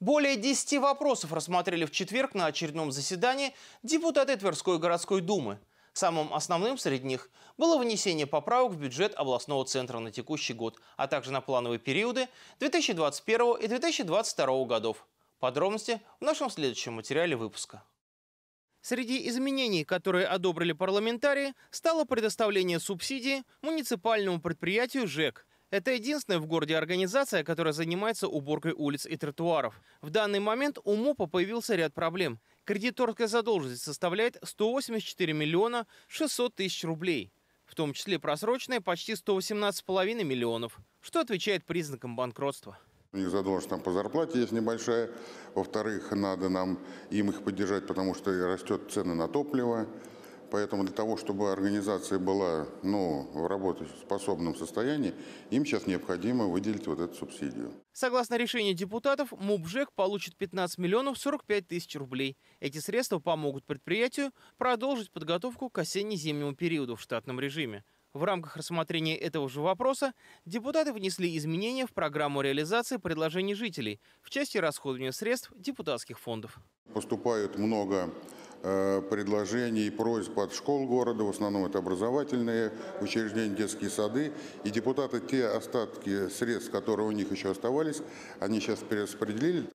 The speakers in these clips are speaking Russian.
Более 10 вопросов рассмотрели в четверг на очередном заседании депутаты Тверской городской думы. Самым основным среди них было внесение поправок в бюджет областного центра на текущий год, а также на плановые периоды 2021 и 2022 годов. Подробности в нашем следующем материале выпуска. Среди изменений, которые одобрили парламентарии, стало предоставление субсидии муниципальному предприятию ЖЭК это единственная в городе организация, которая занимается уборкой улиц и тротуаров. В данный момент у МОПа появился ряд проблем. Кредиторская задолженность составляет 184 миллиона 600 тысяч рублей, в том числе просроченная почти 118,5 миллионов, что отвечает признакам банкротства. У них задолженность там по зарплате есть небольшая. Во-вторых, надо нам им их поддержать, потому что растет цены на топливо. Поэтому для того, чтобы организация была ну, в работоспособном состоянии, им сейчас необходимо выделить вот эту субсидию. Согласно решению депутатов, МУБЖЭК получит 15 миллионов 45 тысяч рублей. Эти средства помогут предприятию продолжить подготовку к осенне-зимнему периоду в штатном режиме. В рамках рассмотрения этого же вопроса депутаты внесли изменения в программу реализации предложений жителей в части расходования средств депутатских фондов. Поступают много Э, предложений и просьб от школ города, в основном это образовательные учреждения, детские сады. И депутаты те остатки средств, которые у них еще оставались, они сейчас перераспределили.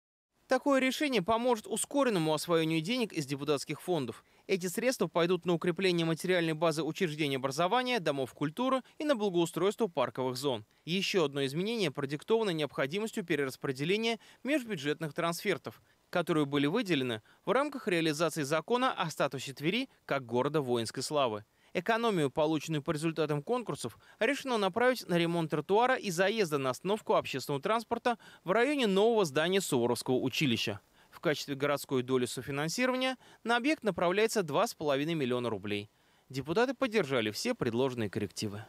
Такое решение поможет ускоренному освоению денег из депутатских фондов. Эти средства пойдут на укрепление материальной базы учреждений образования, домов культуры и на благоустройство парковых зон. Еще одно изменение продиктовано необходимостью перераспределения межбюджетных трансфертов которые были выделены в рамках реализации закона о статусе Твери как города воинской славы. Экономию, полученную по результатам конкурсов, решено направить на ремонт тротуара и заезда на остановку общественного транспорта в районе нового здания Суворовского училища. В качестве городской доли софинансирования на объект направляется 2,5 миллиона рублей. Депутаты поддержали все предложенные коррективы.